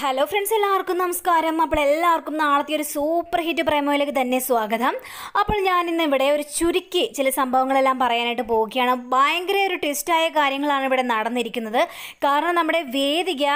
hello friends എല്ലാവർക്കും നമസ്കാരം അപ്പോൾ എല്ലാവർക്കും നാളത്തെ ഒരു സൂപ്പർ ഹിറ്റ് പ്രേമയിലേക്ക് തന്നെ സ്വാഗതം അപ്പോൾ ഞാൻ ഇന്ന് ഇവിടെ ഒരു ചുരുക്കി ചില സംഭവങ്ങളെല്ലാം പറയാനായിട്ട് പോവുകയാണ് ഭയങ്കര ഒരു ട്വിസ്റ്റായ കാര്യങ്ങളാണ് ഇവിടെ നടന്നിരിക്കുന്നത് കാരണം നമ്മുടെ വേദിക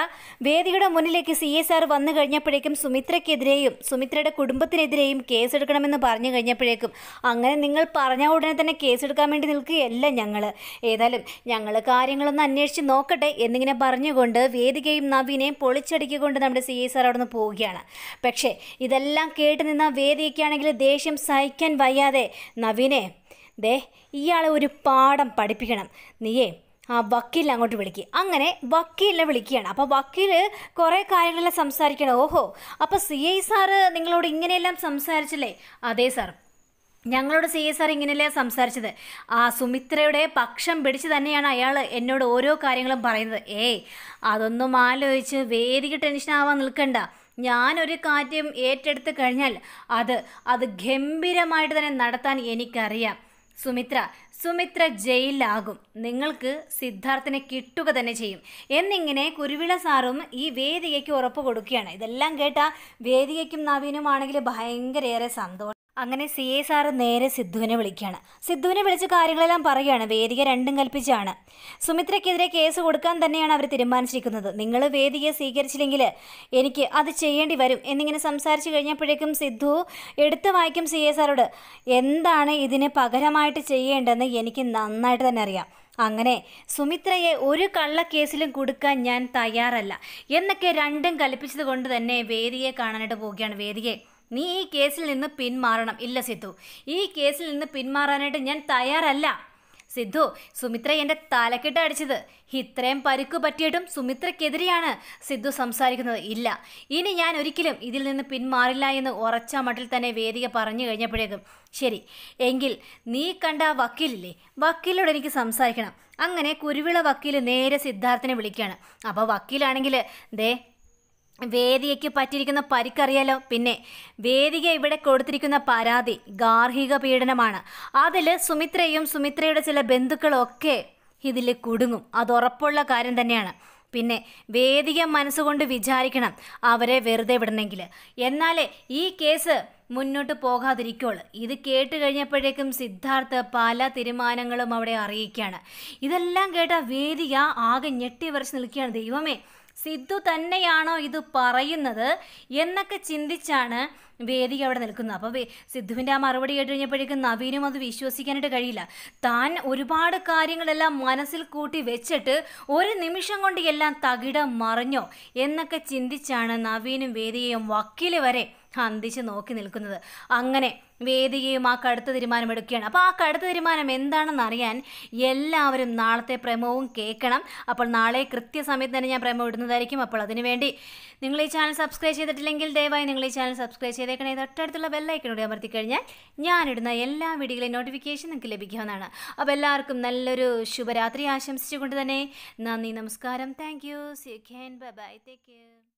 വേദികയുടെ മുന്നിലേക്ക് സി എസ് ആർ വന്നു കഴിഞ്ഞപ്പോഴേക്കും സുമിത്രയ്ക്കെതിരെയും സുമിത്രയുടെ കുടുംബത്തിനെതിരെയും കേസെടുക്കണമെന്ന് പറഞ്ഞു കഴിഞ്ഞപ്പോഴേക്കും അങ്ങനെ നിങ്ങൾ പറഞ്ഞ ഉടനെ തന്നെ കേസെടുക്കാൻ വേണ്ടി നിൽക്കുകയല്ല ഞങ്ങൾ ഏതായാലും ഞങ്ങൾ കാര്യങ്ങളൊന്ന് അന്വേഷിച്ച് നോക്കട്ടെ എന്നിങ്ങനെ പറഞ്ഞുകൊണ്ട് വേദികയും നവീനെയും പൊളിച്ചടിക്കൊണ്ട് കൊണ്ട് നമ്മുടെ സി എ സാർ അവിടെ നിന്ന് പോവുകയാണ് പക്ഷേ ഇതെല്ലാം കേട്ട് നിന്ന വേദിയൊക്കെയാണെങ്കിൽ ദേഷ്യം സഹിക്കാൻ വയ്യാതെ നവീനെ ദേ ഇയാളെ ഒരു പാഠം പഠിപ്പിക്കണം നീയേ ആ വക്കീലിനെ അങ്ങോട്ട് വിളിക്കുക അങ്ങനെ വക്കീലിനെ വിളിക്കുകയാണ് അപ്പോൾ വക്കീൽ കുറേ കാര്യങ്ങളെല്ലാം സംസാരിക്കണം ഓഹോ അപ്പോൾ സി ഐ സാറ് നിങ്ങളോട് ഇങ്ങനെയെല്ലാം സംസാരിച്ചല്ലേ അതെ സാർ ഞങ്ങളോട് സി എസ് ആർ ഇങ്ങനെയല്ലേ സംസാരിച്ചത് ആ സുമിത്രയുടെ പക്ഷം പിടിച്ച് തന്നെയാണ് അയാൾ എന്നോട് ഓരോ കാര്യങ്ങളും പറയുന്നത് ഏയ് അതൊന്നും ആലോചിച്ച് വേദിക്ക് ടെൻഷനാവാൻ നിൽക്കണ്ട ഞാനൊരു കാര്യം ഏറ്റെടുത്ത് കഴിഞ്ഞാൽ അത് അത് ഗംഭീരമായിട്ട് തന്നെ നടത്താൻ എനിക്കറിയാം സുമിത്ര സുമിത്ര ജയിലിലാകും നിങ്ങൾക്ക് സിദ്ധാർത്ഥിനെ കിട്ടുക തന്നെ ചെയ്യും എന്നിങ്ങനെ കുരുവിള സാറും ഈ വേദികയ്ക്ക് ഉറപ്പ് കൊടുക്കുകയാണ് ഇതെല്ലാം കേട്ട വേദികയ്ക്കും നവീനുമാണെങ്കിൽ ഭയങ്കരയേറെ സന്തോഷം അങ്ങനെ സി എ സാറ് നേരെ സിദ്ധുവിനെ വിളിക്കുകയാണ് സിദ്ധുവിനെ വിളിച്ച് കാര്യങ്ങളെല്ലാം പറയുകയാണ് വേദിക രണ്ടും കൽപ്പിച്ചാണ് സുമിത്രയ്ക്കെതിരെ കേസ് കൊടുക്കാൻ തന്നെയാണ് അവർ തീരുമാനിച്ചിരിക്കുന്നത് നിങ്ങൾ വേദികയെ സ്വീകരിച്ചില്ലെങ്കിൽ എനിക്ക് അത് ചെയ്യേണ്ടി വരും എന്നിങ്ങനെ സംസാരിച്ചു കഴിഞ്ഞപ്പോഴേക്കും സിദ്ധു എടുത്തു വായിക്കും സി എ സാറോട് എന്താണ് ഇതിന് പകരമായിട്ട് ചെയ്യേണ്ടതെന്ന് എനിക്ക് നന്നായിട്ട് തന്നെ അറിയാം അങ്ങനെ സുമിത്രയെ ഒരു കള്ളക്കേസിലും കൊടുക്കാൻ ഞാൻ തയ്യാറല്ല എന്നൊക്കെ രണ്ടും കൽപ്പിച്ചത് കൊണ്ട് തന്നെ വേദിയെ കാണാനായിട്ട് പോവുകയാണ് വേദിയെ നീ ഈ കേസിൽ നിന്ന് പിന്മാറണം ഇല്ല സിദ്ധു ഈ കേസിൽ നിന്ന് പിന്മാറാനായിട്ട് ഞാൻ തയ്യാറല്ല സിദ്ധു സുമിത്ര എൻ്റെ തലക്കെട്ട് അടിച്ചത് ഇത്രയും പരുക്ക് പറ്റിയിട്ടും സുമിത്രക്കെതിരെയാണ് സിദ്ധു സംസാരിക്കുന്നത് ഇല്ല ഇനി ഞാൻ ഒരിക്കലും ഇതിൽ നിന്ന് പിന്മാറില്ല എന്ന് ഉറച്ച മട്ടിൽ തന്നെ വേദിക പറഞ്ഞു കഴിഞ്ഞപ്പോഴേക്കും ശരി എങ്കിൽ നീ കണ്ട ആ വക്കീലില്ലേ വക്കീലോട് എനിക്ക് സംസാരിക്കണം അങ്ങനെ കുരുവിള വക്കീൽ നേരെ സിദ്ധാർത്ഥനെ വിളിക്കുകയാണ് അപ്പോൾ വക്കീലാണെങ്കിൽ ദേ വേദികയ്ക്ക് പറ്റിയിരിക്കുന്ന പരിക്കറിയാലോ പിന്നെ വേദിക ഇവിടെ കൊടുത്തിരിക്കുന്ന പരാതി ഗാർഹിക പീഡനമാണ് അതിൽ സുമിത്രയും സുമിത്രയുടെ ചില ഒക്കെ ഇതിൽ കുടുങ്ങും അതുറപ്പുള്ള കാര്യം തന്നെയാണ് പിന്നെ വേദിക മനസ്സുകൊണ്ട് വിചാരിക്കണം അവരെ വെറുതെ വിടണമെങ്കിൽ എന്നാലേ ഈ കേസ് മുന്നോട്ട് പോകാതിരിക്കുള്ളൂ ഇത് കേട്ട് കഴിഞ്ഞപ്പോഴേക്കും സിദ്ധാർത്ഥ് പല തീരുമാനങ്ങളും അവിടെ അറിയിക്കുകയാണ് ഇതെല്ലാം കേട്ട വേദിക ആകെ ഞെട്ടി വരച്ച് നിൽക്കുകയാണ് ദൈവമേ സിദ്ധു തന്നെയാണോ ഇത് പറയുന്നത് എന്നൊക്കെ ചിന്തിച്ചാണ് വേദി അവിടെ നിൽക്കുന്നത് അപ്പോൾ സിദ്ധുവിൻ്റെ ആ മറുപടി കേട്ട് കഴിഞ്ഞപ്പോഴേക്കും നവീനും അത് വിശ്വസിക്കാനായിട്ട് കഴിയില്ല താൻ ഒരുപാട് കാര്യങ്ങളെല്ലാം മനസ്സിൽ കൂട്ടി വെച്ചിട്ട് ഒരു നിമിഷം കൊണ്ട് എല്ലാം തകിടം മറിഞ്ഞോ എന്നൊക്കെ ചിന്തിച്ചാണ് നവീനും വേദിയെയും വക്കീൽ വരെ ഹന്തിച്ച് നോക്കി നിൽക്കുന്നത് അങ്ങനെ വേദികയും ആ കടുത്ത തീരുമാനമെടുക്കുകയാണ് അപ്പോൾ ആ കടുത്ത തീരുമാനം എന്താണെന്ന് അറിയാൻ എല്ലാവരും നാളത്തെ പ്രമോവും കേൾക്കണം അപ്പോൾ നാളെ കൃത്യസമയത്ത് തന്നെ ഞാൻ പ്രമോ ഇടുന്നതായിരിക്കും അപ്പോൾ അതിനുവേണ്ടി നിങ്ങൾ ഈ ചാനൽ സബ്സ്ക്രൈബ് ചെയ്തിട്ടില്ലെങ്കിൽ ദയവായി നിങ്ങൾ ഈ ചാനൽ സബ്സ്ക്രൈബ് ചെയ്തേക്കണേ തൊട്ടടുത്തുള്ള ബെല്ലൈക്കനോട് അമർത്തി കഴിഞ്ഞാൽ ഞാനിടുന്ന എല്ലാ വീഡിയോയിലെയും നോട്ടിഫിക്കേഷൻ നിങ്ങൾക്ക് ലഭിക്കുമെന്നാണ് അപ്പോൾ എല്ലാവർക്കും നല്ലൊരു ശുഭരാത്രി ആശംസിച്ചുകൊണ്ട് തന്നെ നന്ദി നമസ്കാരം thank you see bye bye take care